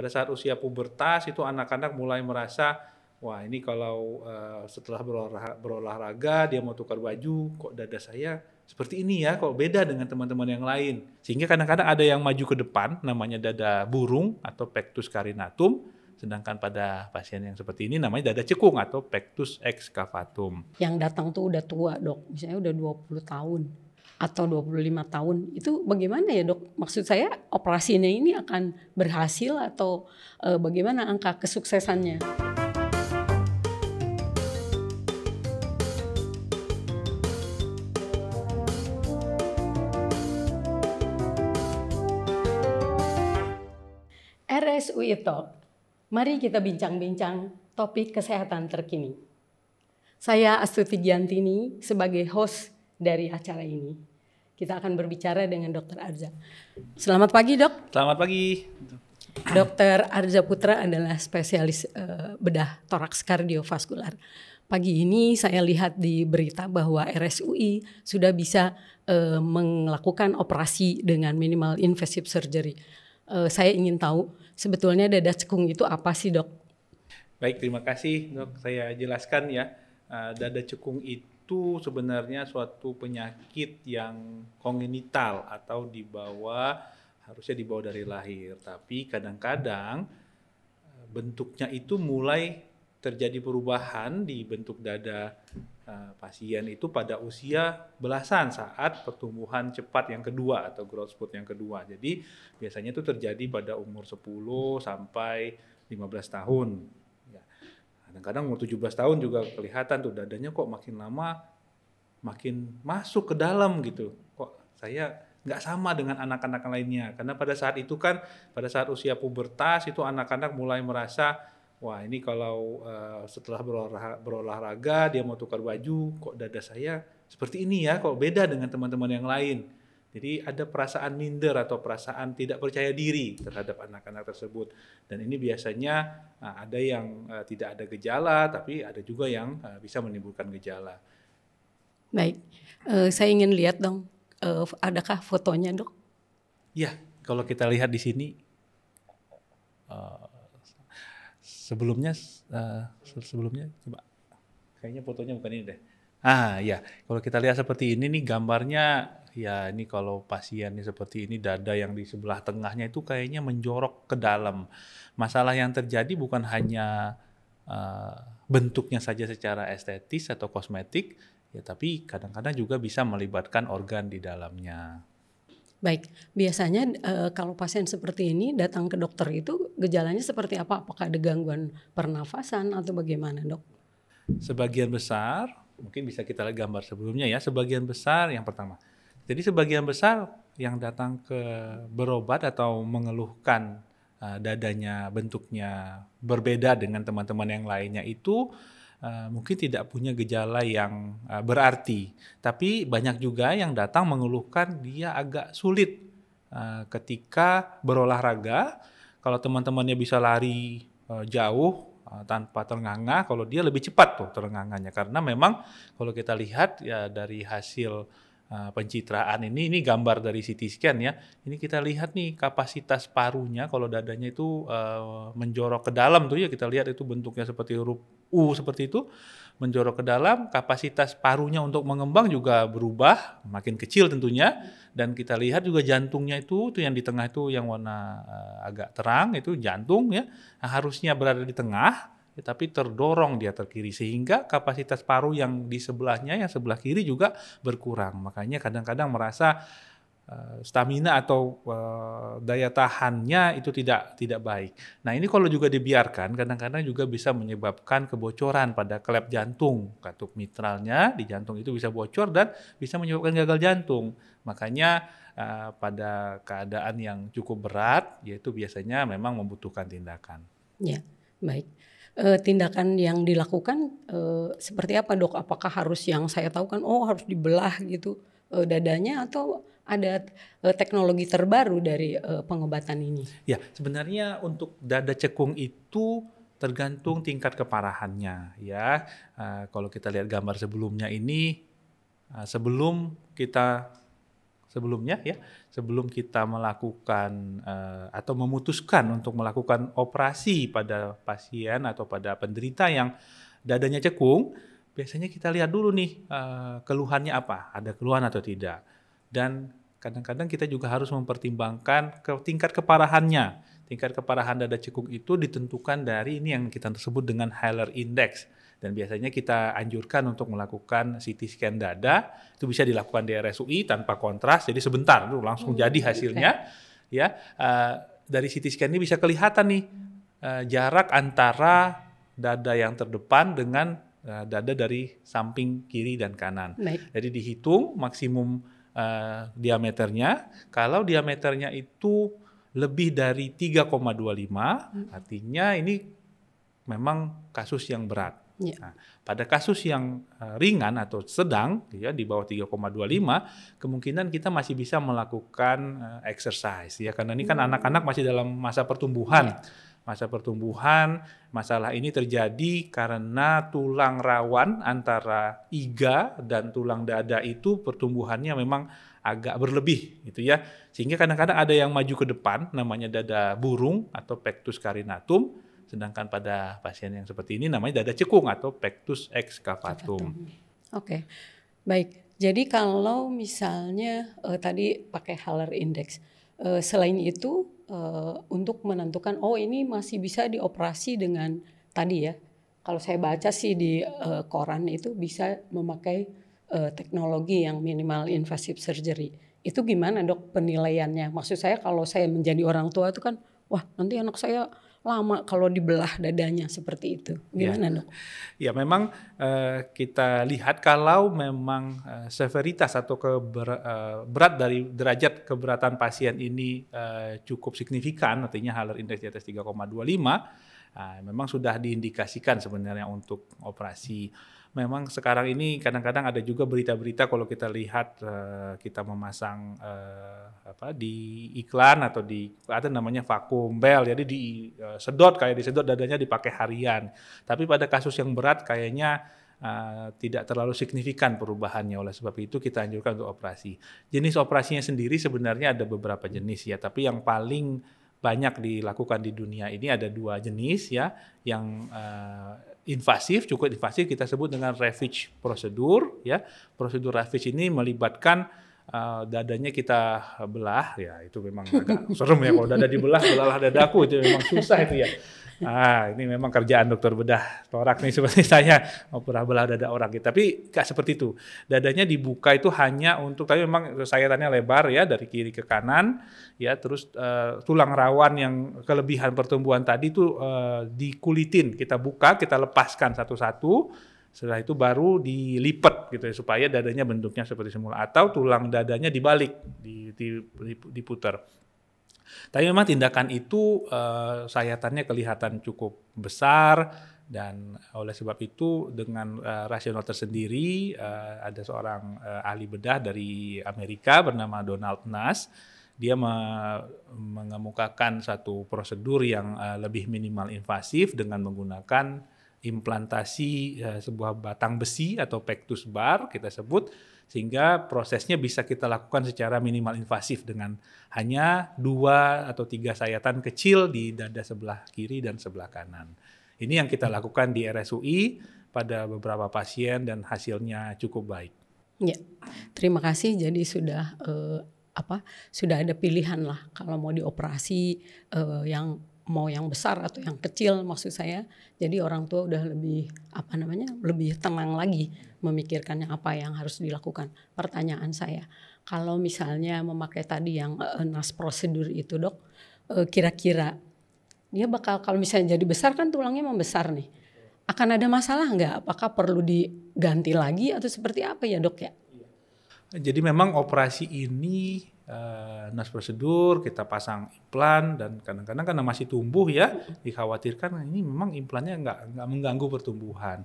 pada saat usia pubertas itu anak-anak mulai merasa wah ini kalau uh, setelah berolah, berolahraga dia mau tukar baju kok dada saya seperti ini ya kok beda dengan teman-teman yang lain sehingga kadang-kadang ada yang maju ke depan namanya dada burung atau pectus carinatum sedangkan pada pasien yang seperti ini namanya dada cekung atau pectus excavatum yang datang tuh udah tua dok misalnya udah 20 tahun atau 25 tahun itu bagaimana ya dok? Maksud saya operasinya ini akan berhasil atau e, bagaimana angka kesuksesannya? RSUI Talk, mari kita bincang-bincang topik kesehatan terkini. Saya Astuti Giantini sebagai host dari acara ini. Kita akan berbicara dengan Dokter Arza. Selamat pagi, Dok. Selamat pagi. Dokter Arza Putra adalah spesialis uh, bedah toraks kardiovaskular. Pagi ini saya lihat di berita bahwa RSUI sudah bisa uh, melakukan operasi dengan minimal invasive surgery. Uh, saya ingin tahu sebetulnya dada cekung itu apa sih, Dok? Baik, terima kasih, Dok. Saya jelaskan ya. Uh, dada cekung itu itu sebenarnya suatu penyakit yang kongenital atau dibawa harusnya dibawa dari lahir, tapi kadang-kadang eh, bentuknya itu mulai terjadi perubahan di bentuk dada uh, pasien itu pada usia belasan saat pertumbuhan cepat yang kedua atau growth spurt yang kedua. Jadi biasanya itu terjadi pada umur 10 sampai 15 tahun. Kadang-kadang umur 17 tahun juga kelihatan tuh dadanya kok makin lama makin masuk ke dalam gitu. Kok saya nggak sama dengan anak-anak lainnya karena pada saat itu kan pada saat usia pubertas itu anak-anak mulai merasa wah ini kalau uh, setelah berolah, berolahraga dia mau tukar baju kok dada saya seperti ini ya kok beda dengan teman-teman yang lain jadi ada perasaan minder atau perasaan tidak percaya diri terhadap anak-anak tersebut. Dan ini biasanya eh, ada yang eh, tidak ada gejala, tapi ada juga yang eh, bisa menimbulkan gejala. Baik, saya ingin lihat dong, adakah fotonya dok? Ya, kalau kita lihat di sini, sebelumnya, sebelumnya coba, kayaknya fotonya bukan ini deh. Ah ya, kalau kita lihat seperti ini nih gambarnya ya ini kalau pasien seperti ini dada yang di sebelah tengahnya itu kayaknya menjorok ke dalam. Masalah yang terjadi bukan hanya uh, bentuknya saja secara estetis atau kosmetik, ya tapi kadang-kadang juga bisa melibatkan organ di dalamnya. Baik, biasanya e, kalau pasien seperti ini datang ke dokter itu gejalanya seperti apa? Apakah ada gangguan pernafasan atau bagaimana dok? Sebagian besar mungkin bisa kita lihat gambar sebelumnya ya, sebagian besar yang pertama. Jadi sebagian besar yang datang ke berobat atau mengeluhkan uh, dadanya bentuknya berbeda dengan teman-teman yang lainnya itu Uh, mungkin tidak punya gejala yang uh, berarti, tapi banyak juga yang datang mengeluhkan dia agak sulit uh, ketika berolahraga. Kalau teman-temannya bisa lari uh, jauh, Eh, tanpa terengah kalau dia lebih cepat tuh terengah karena memang kalau kita lihat ya dari hasil uh, pencitraan ini ini gambar dari CT scan ya ini kita lihat nih kapasitas parunya kalau dadanya itu uh, menjorok ke dalam tuh ya kita lihat itu bentuknya seperti huruf U seperti itu menjorok ke dalam, kapasitas parunya untuk mengembang juga berubah, makin kecil tentunya. Dan kita lihat juga jantungnya itu, itu yang di tengah itu yang warna eh, agak terang itu jantung ya, nah, harusnya berada di tengah, ya, tapi terdorong dia terkiri sehingga kapasitas paru yang di sebelahnya, yang sebelah kiri juga berkurang. Makanya kadang-kadang merasa Eh, stamina atau eh, daya tahannya itu tidak tidak baik. Nah ini kalau juga dibiarkan kadang-kadang juga bisa menyebabkan kebocoran pada klep jantung katup mitralnya di jantung itu bisa bocor dan bisa menyebabkan gagal jantung. Makanya eh, pada keadaan yang cukup berat yaitu biasanya memang membutuhkan tindakan. Ya baik. E, tindakan yang dilakukan e, seperti apa dok? Apakah harus yang saya tahu kan? Oh harus dibelah gitu e, dadanya atau ada uh, teknologi terbaru dari uh, pengobatan ini? Ya, sebenarnya untuk dada cekung itu tergantung tingkat keparahannya ya. Uh, kalau kita lihat gambar sebelumnya ini uh, sebelum kita sebelumnya ya sebelum kita melakukan uh, atau memutuskan untuk melakukan operasi pada pasien atau pada penderita yang dadanya cekung biasanya kita lihat dulu nih uh, keluhannya apa ada keluhan atau tidak dan kadang-kadang kita juga harus mempertimbangkan ke tingkat keparahannya. Tingkat keparahan dada cekung itu ditentukan dari ini yang kita sebut dengan Heller Index. Dan biasanya kita anjurkan untuk melakukan CT scan dada, itu bisa dilakukan di RSUI tanpa kontras, jadi sebentar langsung oh, jadi gitu hasilnya. Ya, uh, dari CT scan ini bisa kelihatan nih uh, jarak antara dada yang terdepan dengan eh, dada dari samping kiri dan kanan. Baik. Jadi dihitung maksimum uh, diameternya. Kalau diameternya itu lebih dari 3,25, hmm. artinya ini memang kasus yang berat. Ya. Nah, pada kasus yang eh, ringan atau sedang, ya di bawah 3,25, kemungkinan kita masih bisa melakukan uh, exercise, ya karena ini kan hmm. anak-anak masih dalam masa pertumbuhan. Ya masa pertumbuhan. Masalah ini terjadi karena tulang rawan antara iga dan tulang dada itu pertumbuhannya memang agak berlebih gitu ya. Sehingga kadang-kadang ada yang maju ke depan namanya dada burung atau pectus carinatum, sedangkan pada pasien yang seperti ini namanya dada cekung atau pectus excavatum. Oke. Okay. Baik. Jadi kalau misalnya eh, tadi pakai Haller index Eh, selain itu eh, untuk menentukan oh ini masih bisa dioperasi dengan tadi ya kalau saya baca sih di eh, koran itu bisa memakai teknologi yang minimal invasive surgery itu gimana dok penilaiannya maksud saya kalau saya menjadi orang tua itu kan wah nanti anak saya lama kalau dibelah dadanya seperti itu. Gimana ya. dok? Ya memang uh, kita lihat kalau memang uh, severitas atau keber, uh, berat dari derajat keberatan pasien ini uh, cukup signifikan, artinya Haller Index di atas 3,25, uh, memang sudah diindikasikan sebenarnya untuk operasi memang sekarang ini kadang-kadang ada juga berita-berita kalau kita lihat uh, kita memasang uh, apa di iklan atau di ada namanya vakum bel jadi disedot eh, uh, kayak disedot dadanya dipakai harian. Tapi pada kasus yang berat kayaknya Uh, tidak terlalu signifikan perubahannya. Oleh sebab itu kita anjurkan untuk operasi. Jenis operasinya sendiri sebenarnya ada beberapa jenis ya, tapi yang paling banyak dilakukan di dunia ini ada dua jenis ya, yang invasif, cukup invasif kita sebut dengan ravage prosedur ya. Prosedur ravage ini melibatkan uh, dadanya kita belah ya itu memang agak serem ya kalau dada dibelah belalah dadaku itu memang susah itu ya ah ini memang kerjaan dokter bedah torak nih seperti saya operah belah dada orang gitu tapi gak seperti itu dadanya dibuka itu hanya untuk tapi memang saya tanya lebar ya dari kiri ke kanan ya terus uh, tulang rawan yang kelebihan pertumbuhan tadi itu uh, dikulitin kita buka kita lepaskan satu-satu setelah itu baru dilipat gitu ya supaya dadanya bentuknya seperti semula atau tulang dadanya dibalik, diputar. Tapi memang tindakan itu uh, sayatannya kelihatan cukup besar dan oleh sebab itu dengan uh, rasional tersendiri uh, ada seorang uh, ahli bedah dari Amerika bernama Donald Nas dia me mengemukakan satu prosedur yang uh, lebih minimal invasif dengan menggunakan implantasi uh, sebuah batang besi atau pectus bar kita sebut sehingga prosesnya bisa kita lakukan secara minimal invasif dengan hanya dua atau tiga sayatan kecil di dada sebelah kiri dan sebelah kanan. Ini yang kita lakukan di RSUI pada beberapa pasien dan hasilnya cukup baik. Ya, terima kasih. Jadi sudah uh, apa? Sudah ada pilihan lah kalau mau dioperasi uh, yang mau yang besar atau yang kecil maksud saya. Jadi orang tua udah lebih apa namanya? lebih tenang lagi memikirkannya apa yang harus dilakukan. Pertanyaan saya, kalau misalnya memakai tadi yang uh, nas prosedur itu, Dok, eh, kira-kira uh, dia bakal kalau misalnya jadi besar kan tulangnya membesar nih. Akan ada masalah nggak? Apakah perlu diganti lagi atau seperti apa ya, Dok ya? Iya. Jadi memang operasi ini uh, nas prosedur, kita pasang implan dan kadang-kadang karena masih tumbuh ya dikhawatirkan ini memang implannya nggak nggak mengganggu pertumbuhan.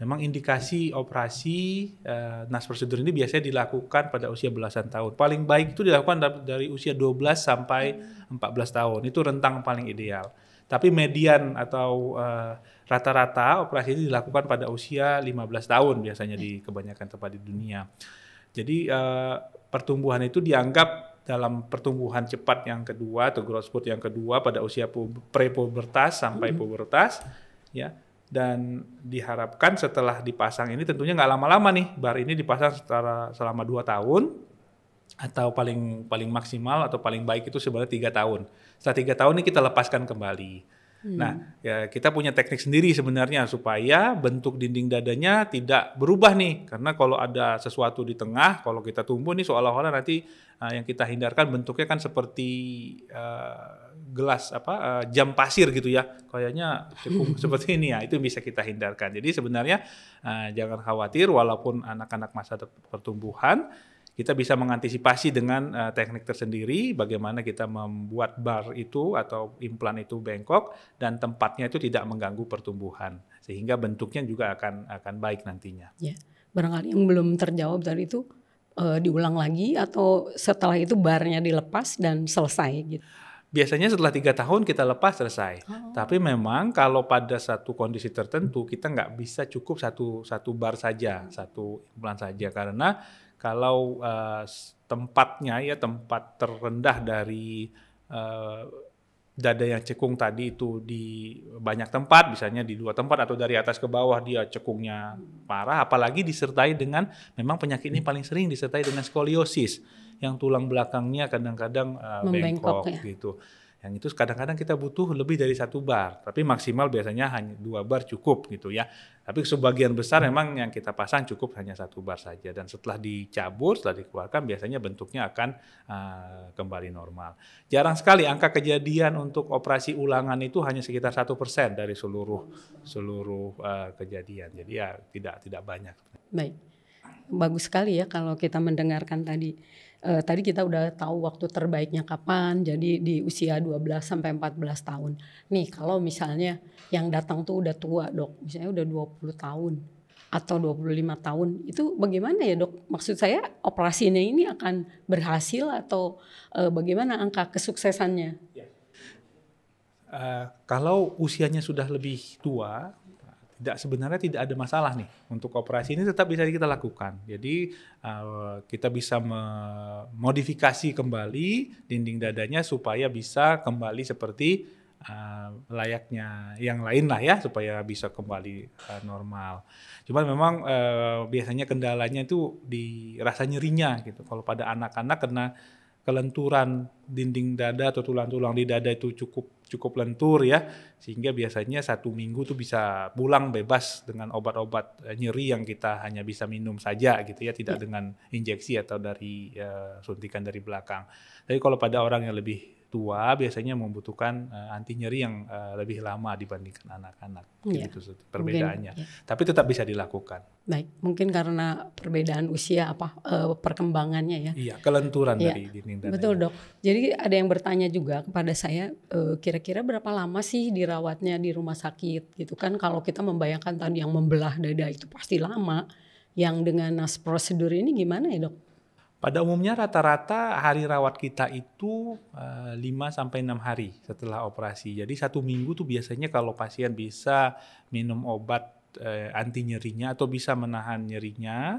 Memang indikasi operasi uh, nas prosedur ini biasanya dilakukan pada usia belasan tahun. Paling baik itu dilakukan dari usia 12 sampai 14 tahun. Itu rentang paling ideal. Tapi median atau rata eh, rata-rata operasi ini dilakukan pada usia 15 tahun biasanya di kebanyakan tempat di dunia. Jadi uh, pertumbuhan itu dianggap dalam pertumbuhan cepat yang kedua atau growth spurt yang kedua pada usia pre-pubertas sampai hmm. pubertas ya dan diharapkan setelah dipasang ini tentunya nggak lama-lama nih bar ini dipasang secara selama 2 tahun atau paling paling maksimal atau paling baik itu sebenarnya tiga tahun setelah tiga tahun ini kita lepaskan kembali Nah, hmm. Nah, ya kita punya teknik sendiri sebenarnya supaya bentuk dinding dadanya tidak berubah nih. Karena kalau ada sesuatu di tengah, kalau kita tumbuh nih seolah-olah nanti uh, yang kita hindarkan bentuknya kan seperti uh, gelas apa uh, jam pasir gitu ya. Kayaknya cukup seperti ini ya, itu bisa kita hindarkan. Jadi sebenarnya uh, jangan khawatir walaupun anak-anak masa pertumbuhan kita bisa mengantisipasi dengan uh, teknik tersendiri bagaimana kita membuat bar itu atau implan itu bengkok dan tempatnya itu tidak mengganggu pertumbuhan sehingga bentuknya juga akan akan baik nantinya. Ya, barangkali yang belum terjawab tadi itu uh, diulang lagi atau setelah itu barnya dilepas dan selesai gitu biasanya setelah tiga tahun kita lepas selesai. Oh. Tapi memang kalau pada satu kondisi tertentu kita nggak bisa cukup satu satu bar saja, satu implan saja karena kalau uh, tempatnya ya tempat terendah dari uh, eh, dada yang cekung tadi itu di banyak tempat, misalnya di dua tempat atau dari atas ke bawah dia cekungnya parah, apalagi disertai dengan memang penyakit ini paling sering disertai dengan skoliosis yang tulang belakangnya kadang-kadang uh, Membengkok, bengkok ya. gitu yang itu kadang-kadang kita butuh lebih dari satu bar, tapi maksimal biasanya hanya dua bar cukup gitu ya. Tapi sebagian besar memang yang kita pasang cukup hanya satu bar saja dan setelah dicabut, setelah dikeluarkan biasanya bentuknya akan uh, kembali normal. Jarang sekali angka kejadian untuk operasi ulangan itu hanya sekitar satu persen dari seluruh seluruh uh, kejadian. Jadi ya tidak tidak banyak. Baik bagus sekali ya kalau kita mendengarkan tadi. Uh, tadi kita udah tahu waktu terbaiknya kapan, jadi di usia 12 sampai 14 tahun. Nih, kalau misalnya yang datang tuh udah tua, Dok. Misalnya udah 20 tahun atau 25 tahun, itu bagaimana ya, Dok? Maksud saya operasinya ini akan berhasil atau uh, bagaimana angka kesuksesannya? Uh, kalau usianya sudah lebih tua, tidak sebenarnya tidak ada masalah nih untuk operasi ini tetap bisa kita lakukan. Jadi uh, kita bisa memodifikasi kembali dinding dadanya supaya bisa kembali seperti uh, layaknya yang lain lah ya supaya bisa kembali uh, normal. Cuman memang uh, biasanya kendalanya itu di rasa nyerinya gitu. Kalau pada anak-anak kena kelenturan dinding dada atau tulang-tulang di dada itu cukup cukup lentur ya sehingga biasanya satu minggu tuh bisa pulang bebas dengan obat-obat eh, nyeri yang kita hanya bisa minum saja gitu ya tidak ya. dengan injeksi atau dari uh, suntikan dari belakang. Tapi kalau pada orang yang lebih tua biasanya membutuhkan uh, anti nyeri yang uh, lebih lama dibandingkan anak-anak. Ya. Gitu perbedaannya. Mungkin, ya. Tapi tetap bisa dilakukan. Baik, mungkin karena perbedaan usia apa uh, perkembangannya ya. Iya, kelenturan ya. dari dinding dan Betul, Dok. Jadi ada yang bertanya juga kepada saya kira-kira uh, berapa lama sih dirawatnya di rumah sakit gitu kan kalau kita membayangkan tadi yang membelah dada itu pasti lama. Yang dengan nas prosedur ini gimana ya, Dok? Pada umumnya rata-rata hari rawat kita itu uh, eh, 5 sampai 6 hari setelah operasi. Jadi satu minggu tuh biasanya kalau pasien bisa minum obat uh, anti nyerinya atau bisa menahan nyerinya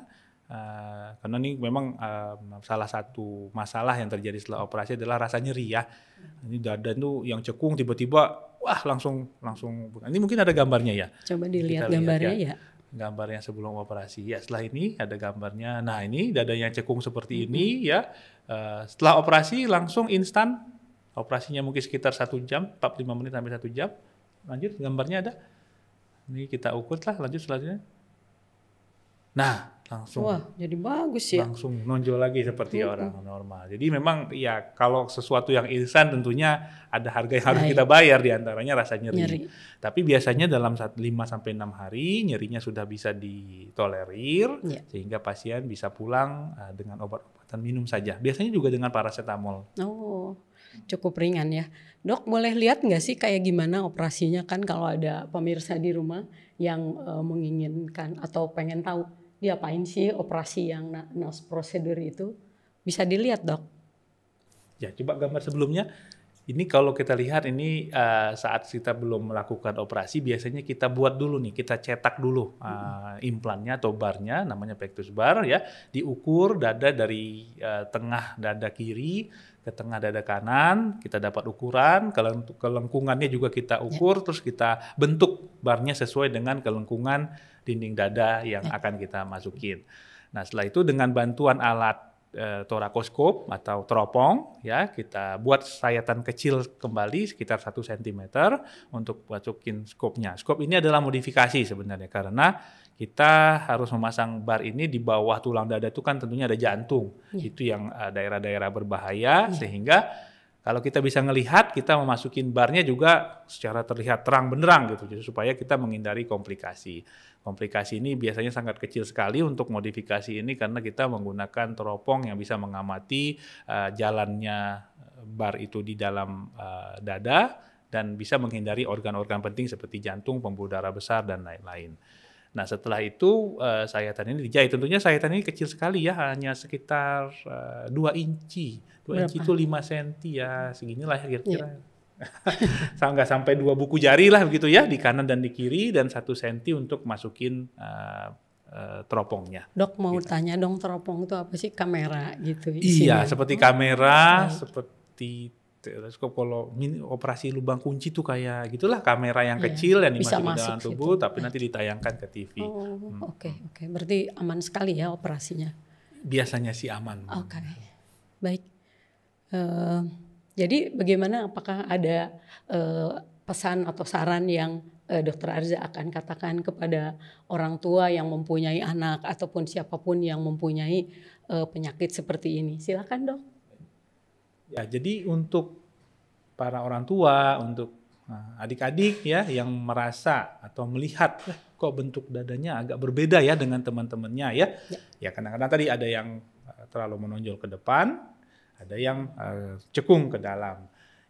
uh, karena ini memang uh, salah satu masalah yang terjadi setelah operasi adalah rasa nyeri ya. Ini dada tuh yang cekung tiba-tiba wah langsung langsung ini mungkin ada gambarnya ya. Coba dilihat ya. gambarnya ya. ya gambar yang sebelum operasi. Ya setelah ini ada gambarnya. Nah ini dada yang cekung seperti ini ya. Uh, setelah operasi langsung instan. Operasinya mungkin sekitar satu jam, 45 menit sampai satu jam. Lanjut gambarnya ada. Ini kita ukur lah lanjut selanjutnya. Nah langsung wah jadi bagus ya langsung nonjol lagi seperti mm -hmm. orang normal jadi memang ya kalau sesuatu yang instan tentunya ada harga yang harus nah, kita iya. bayar diantaranya rasa nyeri. nyeri tapi biasanya dalam 5 sampai enam hari nyerinya sudah bisa ditolerir yeah. sehingga pasien bisa pulang eh, dengan obat-obatan minum saja biasanya juga dengan paracetamol oh cukup ringan ya dok boleh lihat nggak sih kayak gimana operasinya kan kalau ada pemirsa di rumah yang eh, menginginkan atau pengen tahu diapain sih operasi yang nas prosedur itu? Bisa dilihat dok. Ya coba gambar sebelumnya. Ini kalau kita lihat ini uh, saat kita belum melakukan operasi biasanya kita buat dulu nih kita cetak dulu uh, implannya atau barnya namanya pectus bar ya diukur dada dari uh, tengah dada kiri ke tengah dada kanan kita dapat ukuran kelengkungannya juga kita ukur yeah. terus kita bentuk barnya sesuai dengan kelengkungan dinding dada yang iya. akan kita masukin. Nah setelah itu dengan bantuan alat e, torakoskop atau teropong ya kita buat sayatan kecil kembali sekitar 1 cm untuk masukin skopnya. Skop ini adalah modifikasi sebenarnya karena kita harus memasang bar ini di bawah tulang dada itu kan tentunya ada jantung. Ya. Itu yang eh, daerah-daerah berbahaya ya. sehingga kalau kita bisa melihat, kita memasukin barnya juga secara terlihat terang benderang gitu, jadi supaya kita menghindari komplikasi. Komplikasi ini biasanya sangat kecil sekali untuk modifikasi ini karena kita menggunakan teropong yang bisa mengamati uh, jalannya eh, bar itu di dalam uh, dada dan bisa menghindari organ-organ penting seperti jantung, pembuluh darah besar dan lain-lain. Nah setelah itu uh, sayatan ini dijahit. Tentunya sayatan ini kecil sekali ya, hanya sekitar uh, eh, 2 inci. 2 inci itu 5 senti ya, seginilah kira-kira. Yeah. nggak sampai dua buku jari lah begitu ya di kanan dan di kiri dan satu senti untuk masukin uh, uh, teropongnya. Dok mau gitu. tanya dong teropong itu apa sih kamera gitu? Iya, isinya. Iya seperti kamera, oh, seperti Gitu. teleskop kalau operasi lubang kunci tuh kayak gitulah kamera yang yeah. kecil yang dimasukkan masuk dalam tubuh situ. tapi nanti ditayangkan ke TV. Oke oh, hmm. oke okay, okay. berarti aman sekali ya operasinya. Biasanya sih aman. Oke okay. baik. Uh, jadi bagaimana apakah ada uh, pesan atau saran yang uh, Dokter Arza akan katakan kepada orang tua yang mempunyai anak ataupun siapapun yang mempunyai uh, penyakit seperti ini? Silakan dok. Ya, jadi untuk para orang tua, untuk eh, adik-adik ya yang merasa atau melihat eh, kok bentuk dadanya agak berbeda ya dengan teman-temannya ya. Ya, ya kadang-kadang ya, tadi ada yang eh, terlalu menonjol ke depan, ada yang uh, cekung ke dalam.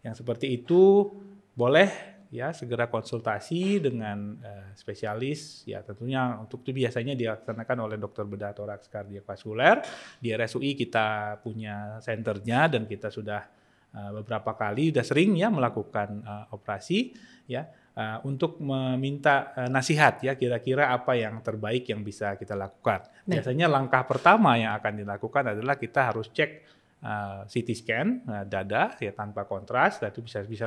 Yang seperti itu boleh ya segera konsultasi dengan uh, spesialis ya tentunya untuk itu biasanya dilaksanakan oleh dokter bedah toraks kardiovaskuler di RSUI kita punya senternya dan kita sudah uh, beberapa kali sudah sering ya melakukan uh, operasi ya uh, untuk meminta uh, nasihat ya kira-kira apa yang terbaik yang bisa kita lakukan. Biasanya langkah pertama yang akan dilakukan adalah kita harus cek uh, eh, CT scan uh, dada ya tanpa kontras, dan itu bisa bisa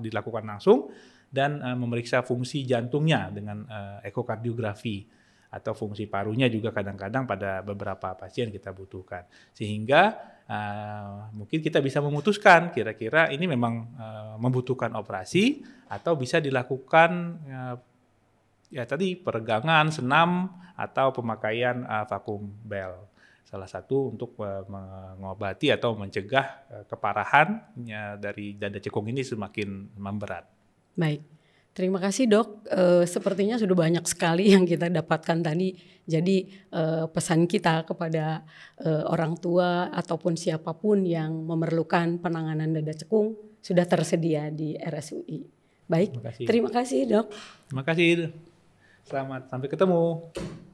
dilakukan langsung dan uh, memeriksa fungsi jantungnya dengan uh, ekokardiografi atau fungsi parunya juga kadang-kadang pada beberapa pasien kita butuhkan sehingga uh, mungkin kita bisa memutuskan kira-kira ini memang uh, membutuhkan operasi atau bisa dilakukan uh, ya tadi peregangan senam atau pemakaian uh, vakum bel salah satu untuk eh, mengobati atau mencegah eh, keparahan dari dada cekung ini semakin memberat. Baik. Terima kasih dok. E, sepertinya sudah banyak sekali yang kita dapatkan tadi. Jadi e, pesan kita kepada e, orang tua ataupun siapapun yang memerlukan penanganan dada cekung sudah tersedia di RSUI. Baik. Terima kasih, terima kasih dok. Terima kasih. Selamat sampai ketemu.